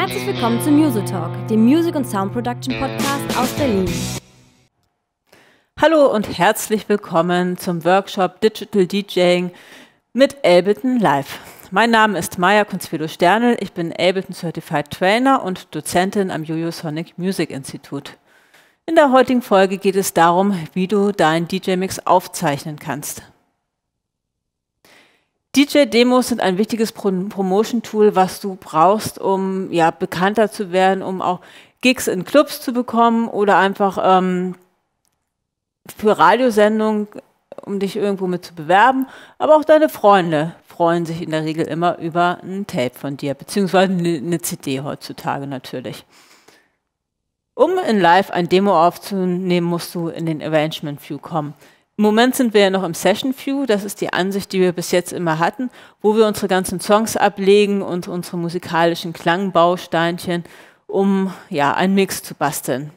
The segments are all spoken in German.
Herzlich willkommen zu Music Talk, dem Music und Sound Production Podcast aus Berlin. Hallo und herzlich willkommen zum Workshop Digital DJing mit Ableton Live. Mein Name ist Maya Kunzvelo Sternel, ich bin Ableton Certified Trainer und Dozentin am Jojo Sonic Music Institute. In der heutigen Folge geht es darum, wie du deinen DJ-Mix aufzeichnen kannst. DJ-Demos sind ein wichtiges Promotion-Tool, was du brauchst, um ja, bekannter zu werden, um auch Gigs in Clubs zu bekommen oder einfach ähm, für Radiosendungen, um dich irgendwo mit zu bewerben. Aber auch deine Freunde freuen sich in der Regel immer über ein Tape von dir, beziehungsweise ne, eine CD heutzutage natürlich. Um in Live ein Demo aufzunehmen, musst du in den Arrangement View kommen. Im Moment sind wir ja noch im Session View, das ist die Ansicht, die wir bis jetzt immer hatten, wo wir unsere ganzen Songs ablegen und unsere musikalischen Klangbausteinchen, um ja, einen Mix zu basteln.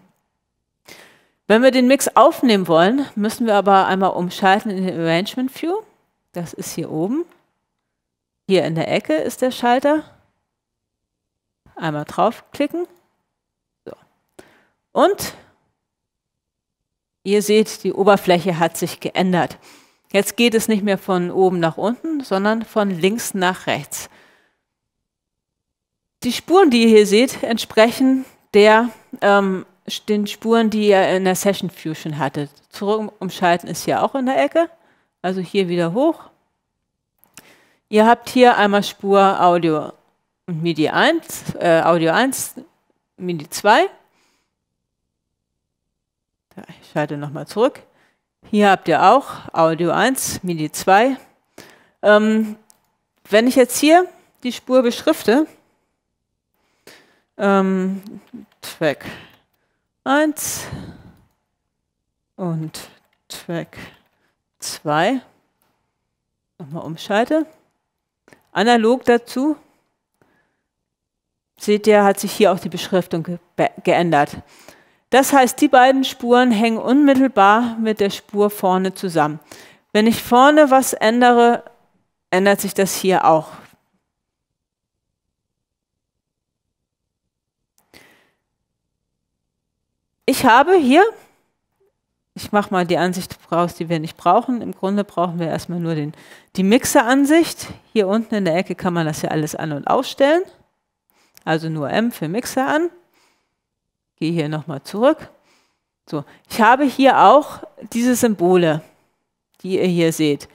Wenn wir den Mix aufnehmen wollen, müssen wir aber einmal umschalten in den Arrangement View. Das ist hier oben. Hier in der Ecke ist der Schalter. Einmal draufklicken. So. Und Ihr seht, die Oberfläche hat sich geändert. Jetzt geht es nicht mehr von oben nach unten, sondern von links nach rechts. Die Spuren, die ihr hier seht, entsprechen der, ähm, den Spuren, die ihr in der Session Fusion hattet. Zurück umschalten ist hier auch in der Ecke, also hier wieder hoch. Ihr habt hier einmal Spur Audio und MIDI 1, äh, Audio 1, MIDI 2 ich schalte nochmal zurück. Hier habt ihr auch Audio 1, MIDI 2. Ähm, wenn ich jetzt hier die Spur beschrifte, ähm, Track 1 und Track 2 nochmal umschalte. Analog dazu seht ihr, hat sich hier auch die Beschriftung ge geändert. Das heißt, die beiden Spuren hängen unmittelbar mit der Spur vorne zusammen. Wenn ich vorne was ändere, ändert sich das hier auch. Ich habe hier, ich mache mal die Ansicht raus, die wir nicht brauchen. Im Grunde brauchen wir erstmal nur den, die Mixer-Ansicht. Hier unten in der Ecke kann man das ja alles an- und ausstellen. Also nur M für Mixer an gehe hier nochmal zurück. So, ich habe hier auch diese Symbole, die ihr hier seht,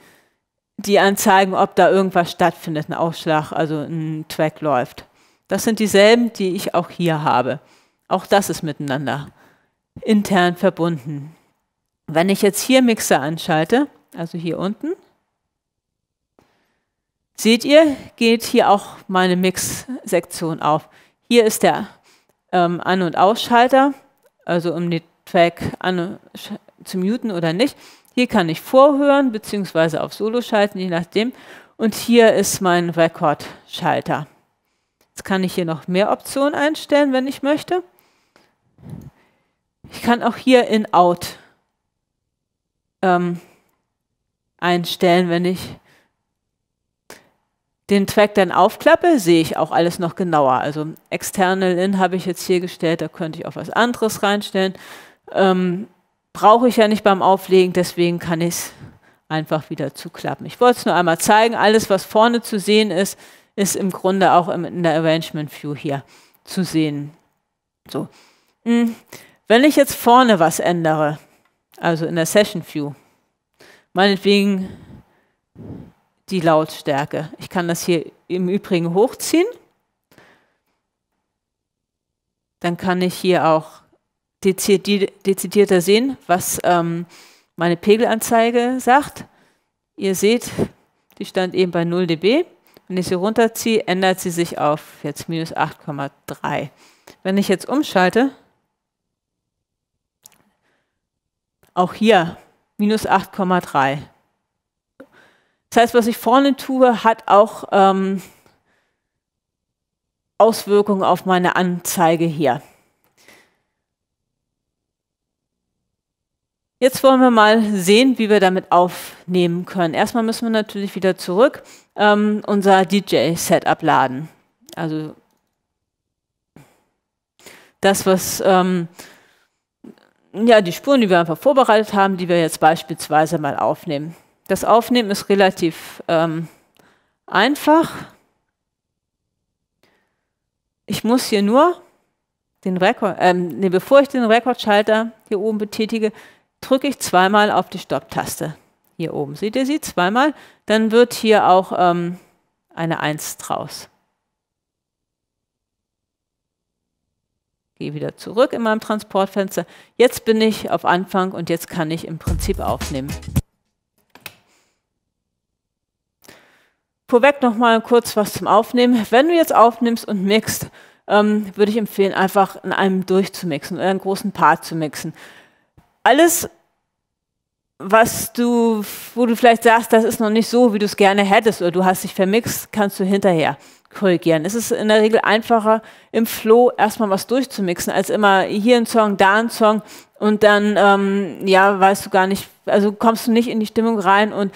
die anzeigen, ob da irgendwas stattfindet, ein Ausschlag, also ein Track läuft. Das sind dieselben, die ich auch hier habe. Auch das ist miteinander intern verbunden. Wenn ich jetzt hier Mixer anschalte, also hier unten, seht ihr, geht hier auch meine Mix-Sektion auf. Hier ist der ähm, An- und Ausschalter, also um den Track an, zu muten oder nicht. Hier kann ich vorhören bzw. auf Solo schalten, je nachdem. Und hier ist mein Rekordschalter. Jetzt kann ich hier noch mehr Optionen einstellen, wenn ich möchte. Ich kann auch hier in Out ähm, einstellen, wenn ich den Track dann aufklappe, sehe ich auch alles noch genauer. Also External In habe ich jetzt hier gestellt, da könnte ich auch was anderes reinstellen. Ähm, brauche ich ja nicht beim Auflegen, deswegen kann ich es einfach wieder zuklappen. Ich wollte es nur einmal zeigen, alles was vorne zu sehen ist, ist im Grunde auch im, in der Arrangement View hier zu sehen. So. Hm. Wenn ich jetzt vorne was ändere, also in der Session View, meinetwegen die Lautstärke. Ich kann das hier im Übrigen hochziehen. Dann kann ich hier auch dezidierter sehen, was ähm, meine Pegelanzeige sagt. Ihr seht, die stand eben bei 0 dB. Wenn ich sie runterziehe, ändert sie sich auf jetzt minus 8,3. Wenn ich jetzt umschalte, auch hier minus 8,3. Das heißt, was ich vorne tue, hat auch ähm, Auswirkungen auf meine Anzeige hier. Jetzt wollen wir mal sehen, wie wir damit aufnehmen können. Erstmal müssen wir natürlich wieder zurück ähm, unser DJ-Setup laden. Also das, was ähm, ja, die Spuren, die wir einfach vorbereitet haben, die wir jetzt beispielsweise mal aufnehmen. Das Aufnehmen ist relativ ähm, einfach. Ich muss hier nur den Rekord, ähm, nee, bevor ich den Rekordschalter hier oben betätige, drücke ich zweimal auf die Stopptaste. Hier oben. Seht ihr sie? Zweimal. Dann wird hier auch ähm, eine 1 draus. Gehe wieder zurück in meinem Transportfenster. Jetzt bin ich auf Anfang und jetzt kann ich im Prinzip aufnehmen. Vorweg mal kurz was zum Aufnehmen. Wenn du jetzt aufnimmst und mixt, ähm, würde ich empfehlen, einfach in einem durchzumixen oder einen großen Part zu mixen. Alles, was du, wo du vielleicht sagst, das ist noch nicht so, wie du es gerne hättest oder du hast dich vermixt, kannst du hinterher korrigieren. Es ist in der Regel einfacher, im Flow erstmal was durchzumixen, als immer hier ein Song, da ein Song und dann, ähm, ja, weißt du gar nicht, also kommst du nicht in die Stimmung rein und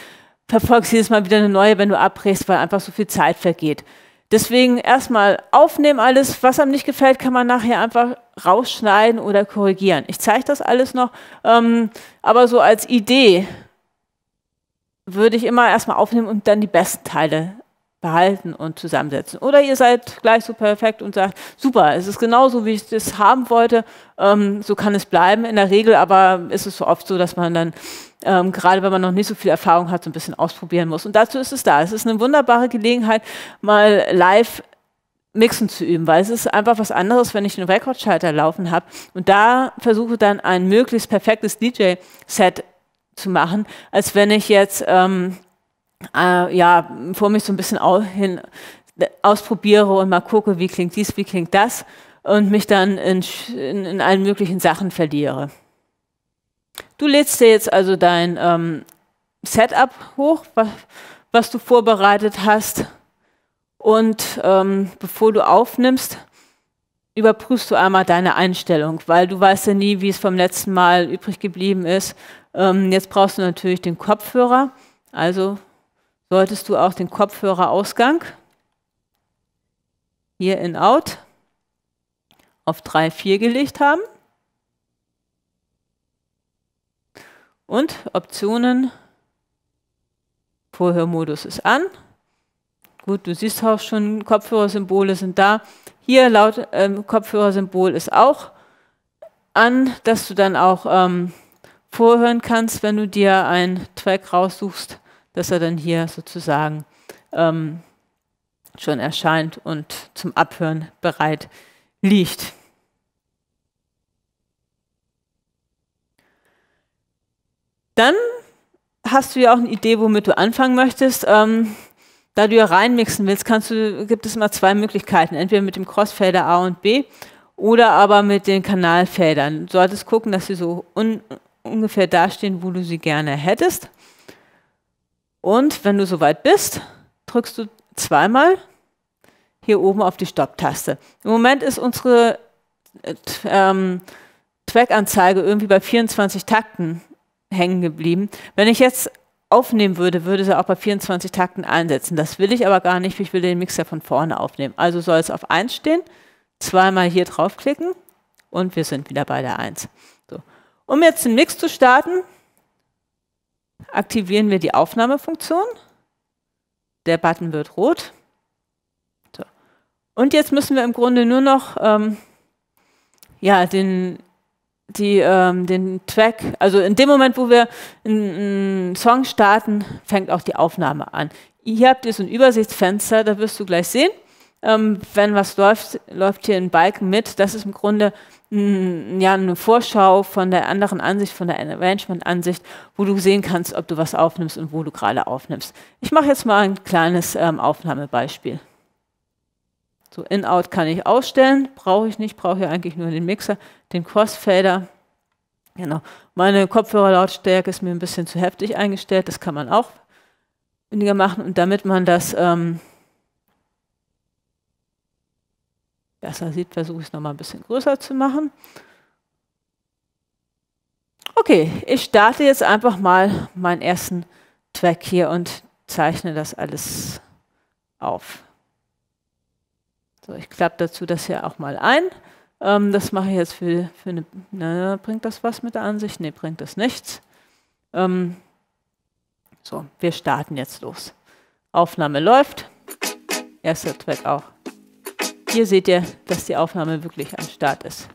verfolgst jedes Mal wieder eine neue, wenn du abbrichst, weil einfach so viel Zeit vergeht. Deswegen erstmal aufnehmen alles, was einem nicht gefällt, kann man nachher einfach rausschneiden oder korrigieren. Ich zeige das alles noch, ähm, aber so als Idee würde ich immer erstmal aufnehmen und dann die besten Teile behalten und zusammensetzen. Oder ihr seid gleich so perfekt und sagt, super, es ist genauso, wie ich es haben wollte, ähm, so kann es bleiben. In der Regel aber ist es so oft so, dass man dann, ähm, gerade wenn man noch nicht so viel Erfahrung hat, so ein bisschen ausprobieren muss. Und dazu ist es da. Es ist eine wunderbare Gelegenheit, mal live Mixen zu üben, weil es ist einfach was anderes, wenn ich einen Rekordschalter laufen habe und da versuche dann ein möglichst perfektes DJ-Set zu machen, als wenn ich jetzt ähm, äh, ja, vor mich so ein bisschen au hin, ausprobiere und mal gucke, wie klingt dies, wie klingt das und mich dann in, in, in allen möglichen Sachen verliere. Du lädst dir jetzt also dein ähm, Setup hoch, was, was, du vorbereitet hast. Und ähm, bevor du aufnimmst, überprüfst du einmal deine Einstellung, weil du weißt ja nie, wie es vom letzten Mal übrig geblieben ist. Ähm, jetzt brauchst du natürlich den Kopfhörer. Also solltest du auch den Kopfhörerausgang hier in Out auf 3, 4 gelegt haben und Optionen Vorhörmodus ist an. Gut, du siehst auch schon, Kopfhörersymbole sind da. Hier laut ähm, Kopfhörersymbol ist auch an, dass du dann auch ähm, vorhören kannst, wenn du dir einen Track raussuchst dass er dann hier sozusagen ähm, schon erscheint und zum Abhören bereit liegt. Dann hast du ja auch eine Idee, womit du anfangen möchtest. Ähm, da du ja reinmixen willst, du, gibt es immer zwei Möglichkeiten. Entweder mit dem Crossfader A und B oder aber mit den Kanalfeldern. Du solltest gucken, dass sie so un ungefähr dastehen, wo du sie gerne hättest. Und wenn du soweit bist, drückst du zweimal hier oben auf die Stopp-Taste. Im Moment ist unsere äh, ähm, Track-Anzeige irgendwie bei 24 Takten hängen geblieben. Wenn ich jetzt aufnehmen würde, würde sie auch bei 24 Takten einsetzen. Das will ich aber gar nicht, ich will den Mixer von vorne aufnehmen. Also soll es auf 1 stehen, zweimal hier draufklicken und wir sind wieder bei der 1. So. Um jetzt den Mix zu starten, aktivieren wir die Aufnahmefunktion. Der Button wird rot. So. Und jetzt müssen wir im Grunde nur noch ähm, ja, den, die, ähm, den Track, also in dem Moment, wo wir einen Song starten, fängt auch die Aufnahme an. Hier habt ihr so ein Übersichtsfenster, da wirst du gleich sehen ähm, wenn was läuft, läuft hier ein Balken mit. Das ist im Grunde mh, ja, eine Vorschau von der anderen Ansicht, von der Arrangement-Ansicht, wo du sehen kannst, ob du was aufnimmst und wo du gerade aufnimmst. Ich mache jetzt mal ein kleines ähm, Aufnahmebeispiel. So In-Out kann ich ausstellen, brauche ich nicht, brauche hier eigentlich nur den Mixer, den Crossfader. Genau. Meine Kopfhörerlautstärke ist mir ein bisschen zu heftig eingestellt, das kann man auch weniger machen. Und damit man das ähm, besser sieht, versuche ich es nochmal ein bisschen größer zu machen. Okay, ich starte jetzt einfach mal meinen ersten Track hier und zeichne das alles auf. So, ich klappe dazu das hier auch mal ein. Ähm, das mache ich jetzt für, für eine, na, bringt das was mit der Ansicht? Nee, bringt das nichts. Ähm, so, wir starten jetzt los. Aufnahme läuft. Erster Track auch. Hier seht ihr, dass die Aufnahme wirklich am Start ist.